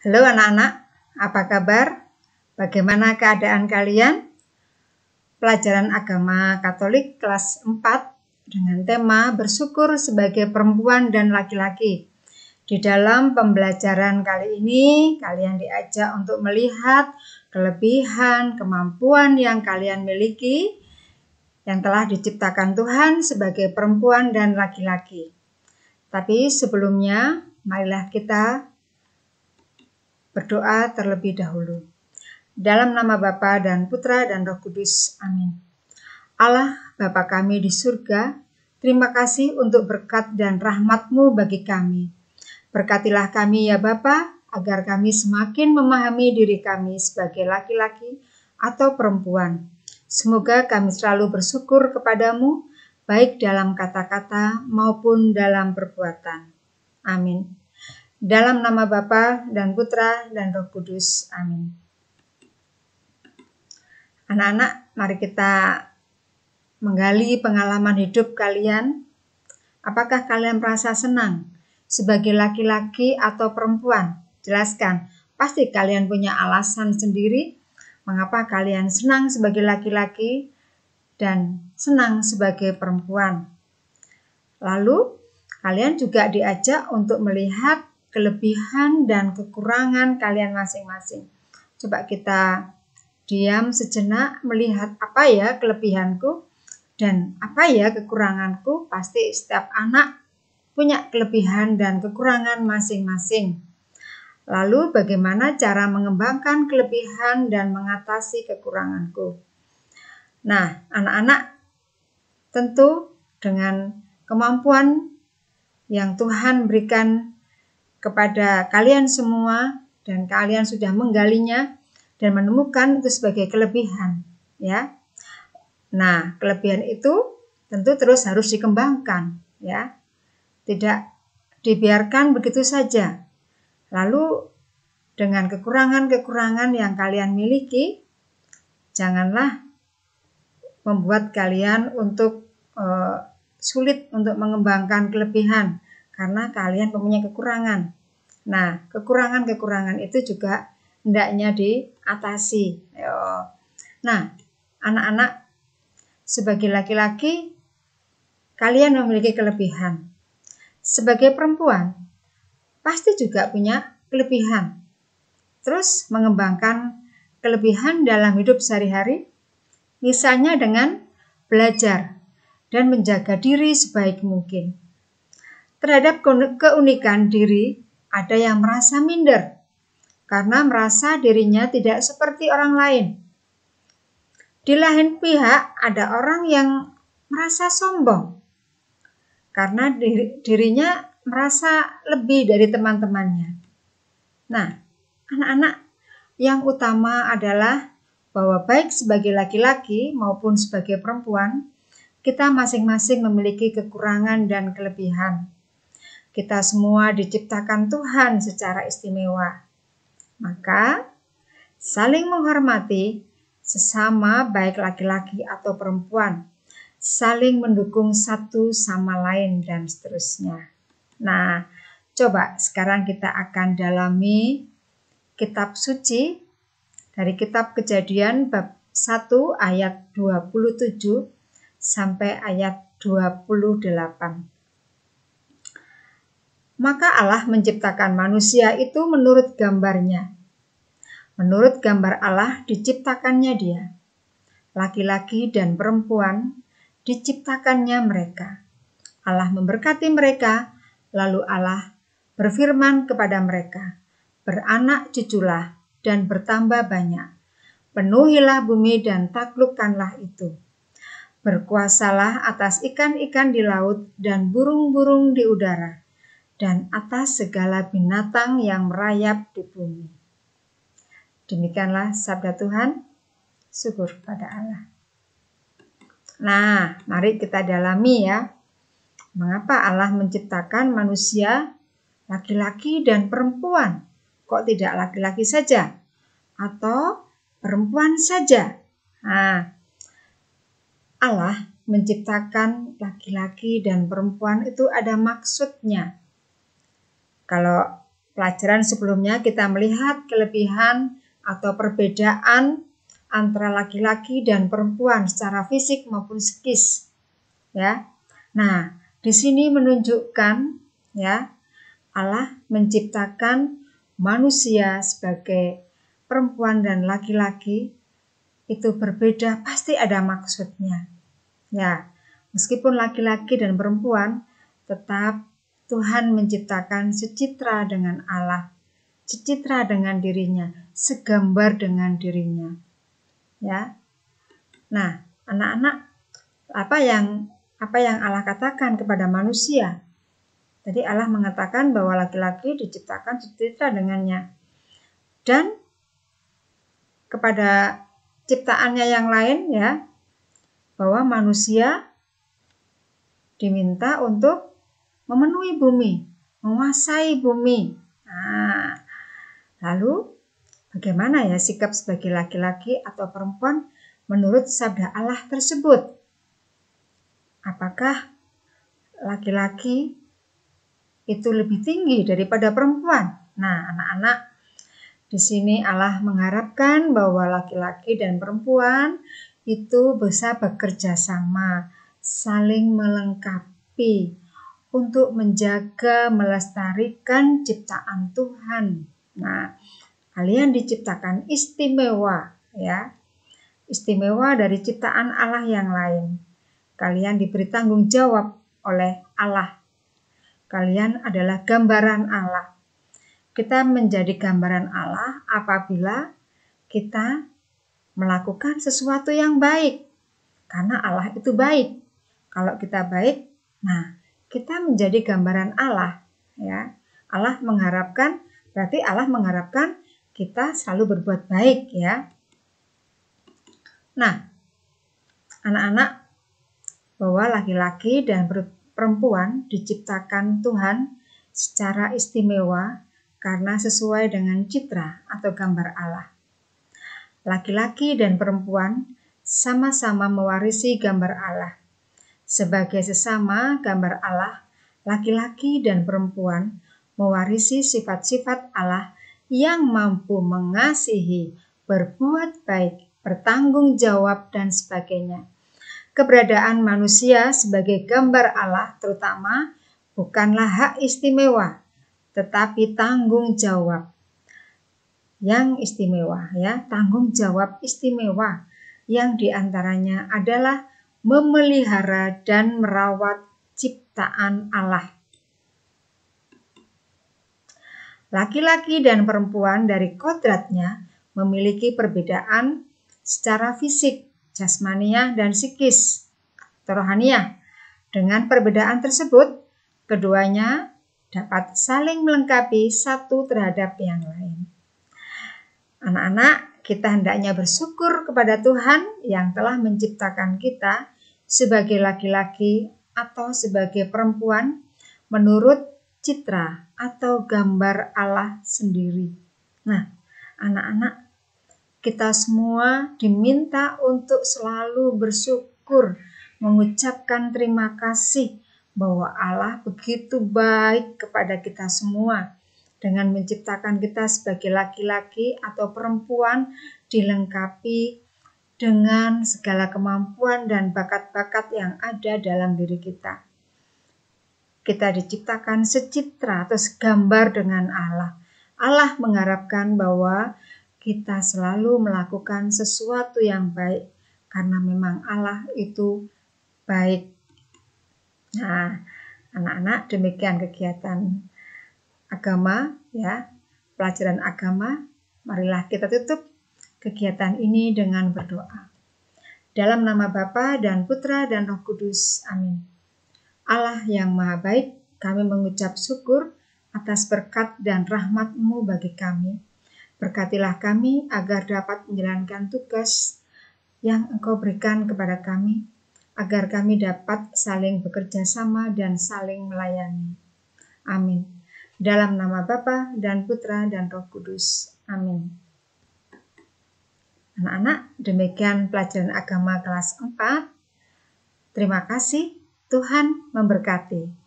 Halo anak-anak, apa kabar? Bagaimana keadaan kalian? Pelajaran agama Katolik kelas 4 dengan tema bersyukur sebagai perempuan dan laki-laki. Di dalam pembelajaran kali ini, kalian diajak untuk melihat kelebihan, kemampuan yang kalian miliki yang telah diciptakan Tuhan sebagai perempuan dan laki-laki. Tapi sebelumnya, marilah kita Berdoa terlebih dahulu. Dalam nama Bapa dan Putra dan Roh Kudus. Amin. Allah, Bapa kami di surga, terima kasih untuk berkat dan rahmatmu bagi kami. Berkatilah kami ya Bapa, agar kami semakin memahami diri kami sebagai laki-laki atau perempuan. Semoga kami selalu bersyukur kepadamu, baik dalam kata-kata maupun dalam perbuatan. Amin. Dalam nama Bapa dan Putra dan Roh Kudus. Amin. Anak-anak, mari kita menggali pengalaman hidup kalian. Apakah kalian merasa senang sebagai laki-laki atau perempuan? Jelaskan. Pasti kalian punya alasan sendiri mengapa kalian senang sebagai laki-laki dan senang sebagai perempuan. Lalu, kalian juga diajak untuk melihat kelebihan dan kekurangan kalian masing-masing. Coba kita diam sejenak melihat apa ya kelebihanku dan apa ya kekuranganku. Pasti setiap anak punya kelebihan dan kekurangan masing-masing. Lalu bagaimana cara mengembangkan kelebihan dan mengatasi kekuranganku? Nah, anak-anak tentu dengan kemampuan yang Tuhan berikan kepada kalian semua dan kalian sudah menggalinya dan menemukan itu sebagai kelebihan ya. Nah, kelebihan itu tentu terus harus dikembangkan ya. Tidak dibiarkan begitu saja. Lalu dengan kekurangan-kekurangan yang kalian miliki, janganlah membuat kalian untuk e, sulit untuk mengembangkan kelebihan karena kalian mempunyai kekurangan. Nah, kekurangan-kekurangan itu juga hendaknya diatasi. Nah, anak-anak sebagai laki-laki kalian memiliki kelebihan. Sebagai perempuan pasti juga punya kelebihan. Terus mengembangkan kelebihan dalam hidup sehari-hari misalnya dengan belajar dan menjaga diri sebaik mungkin terhadap keunikan diri, ada yang merasa minder karena merasa dirinya tidak seperti orang lain. Di lain pihak, ada orang yang merasa sombong karena dirinya merasa lebih dari teman-temannya. Nah, anak-anak, yang utama adalah bahwa baik sebagai laki-laki maupun sebagai perempuan, kita masing-masing memiliki kekurangan dan kelebihan. Kita semua diciptakan Tuhan secara istimewa. Maka, saling menghormati sesama baik laki-laki atau perempuan, saling mendukung satu sama lain dan seterusnya. Nah, coba sekarang kita akan dalami kitab suci dari kitab Kejadian bab 1 ayat 27 sampai ayat 28 maka Allah menciptakan manusia itu menurut gambarnya. Menurut gambar Allah diciptakannya dia. Laki-laki dan perempuan diciptakannya mereka. Allah memberkati mereka, lalu Allah berfirman kepada mereka, Beranak cuculah dan bertambah banyak. Penuhilah bumi dan taklukkanlah itu. Berkuasalah atas ikan-ikan di laut dan burung-burung di udara dan atas segala binatang yang merayap di bumi. Demikianlah sabda Tuhan. Syukur pada Allah. Nah, mari kita dalami ya. Mengapa Allah menciptakan manusia laki-laki dan perempuan? Kok tidak laki-laki saja? Atau perempuan saja? Nah, Allah menciptakan laki-laki dan perempuan itu ada maksudnya. Kalau pelajaran sebelumnya kita melihat kelebihan atau perbedaan antara laki-laki dan perempuan secara fisik maupun psikis. Ya. Nah, di sini menunjukkan ya Allah menciptakan manusia sebagai perempuan dan laki-laki itu berbeda pasti ada maksudnya. Ya, meskipun laki-laki dan perempuan tetap Tuhan menciptakan secitra dengan Allah, secitra dengan dirinya, segambar dengan dirinya. Ya. Nah, anak-anak apa yang apa yang Allah katakan kepada manusia? Jadi Allah mengatakan bahwa laki-laki diciptakan secitra dengannya. Dan kepada ciptaannya yang lain ya, bahwa manusia diminta untuk memenuhi bumi, menguasai bumi. Nah, lalu bagaimana ya sikap sebagai laki-laki atau perempuan menurut sabda Allah tersebut? Apakah laki-laki itu lebih tinggi daripada perempuan? Nah, anak-anak, di sini Allah mengharapkan bahwa laki-laki dan perempuan itu bisa bekerja sama, saling melengkapi, untuk menjaga melestarikan ciptaan Tuhan. Nah, kalian diciptakan istimewa ya. Istimewa dari ciptaan Allah yang lain. Kalian diberi tanggung jawab oleh Allah. Kalian adalah gambaran Allah. Kita menjadi gambaran Allah apabila kita melakukan sesuatu yang baik. Karena Allah itu baik. Kalau kita baik, nah kita menjadi gambaran Allah ya. Allah mengharapkan berarti Allah mengharapkan kita selalu berbuat baik ya. Nah, anak-anak bahwa laki-laki dan perempuan diciptakan Tuhan secara istimewa karena sesuai dengan citra atau gambar Allah. Laki-laki dan perempuan sama-sama mewarisi gambar Allah sebagai sesama gambar Allah, laki-laki dan perempuan mewarisi sifat-sifat Allah yang mampu mengasihi, berbuat baik, bertanggung jawab, dan sebagainya. Keberadaan manusia sebagai gambar Allah, terutama bukanlah hak istimewa, tetapi tanggung jawab yang istimewa, ya, tanggung jawab istimewa yang diantaranya adalah memelihara dan merawat ciptaan Allah. Laki-laki dan perempuan dari kodratnya memiliki perbedaan secara fisik, jasmaniah, dan psikis, rohania. Dengan perbedaan tersebut, keduanya dapat saling melengkapi satu terhadap yang lain. Anak-anak, kita hendaknya bersyukur kepada Tuhan yang telah menciptakan kita sebagai laki-laki atau sebagai perempuan menurut citra atau gambar Allah sendiri. Nah, anak-anak, kita semua diminta untuk selalu bersyukur, mengucapkan terima kasih bahwa Allah begitu baik kepada kita semua dengan menciptakan kita sebagai laki-laki atau perempuan dilengkapi dengan segala kemampuan dan bakat-bakat yang ada dalam diri kita. Kita diciptakan secitra atau segambar dengan Allah. Allah mengharapkan bahwa kita selalu melakukan sesuatu yang baik karena memang Allah itu baik. Nah, anak-anak demikian kegiatan agama ya, pelajaran agama. Marilah kita tutup kegiatan ini dengan berdoa. Dalam nama Bapa dan Putra dan Roh Kudus. Amin. Allah yang Maha Baik, kami mengucap syukur atas berkat dan rahmat-Mu bagi kami. Berkatilah kami agar dapat menjalankan tugas yang Engkau berikan kepada kami, agar kami dapat saling bekerja sama dan saling melayani. Amin. Dalam nama Bapa dan Putra dan Roh Kudus. Amin. Anak-anak, demikian pelajaran agama kelas 4. Terima kasih, Tuhan memberkati.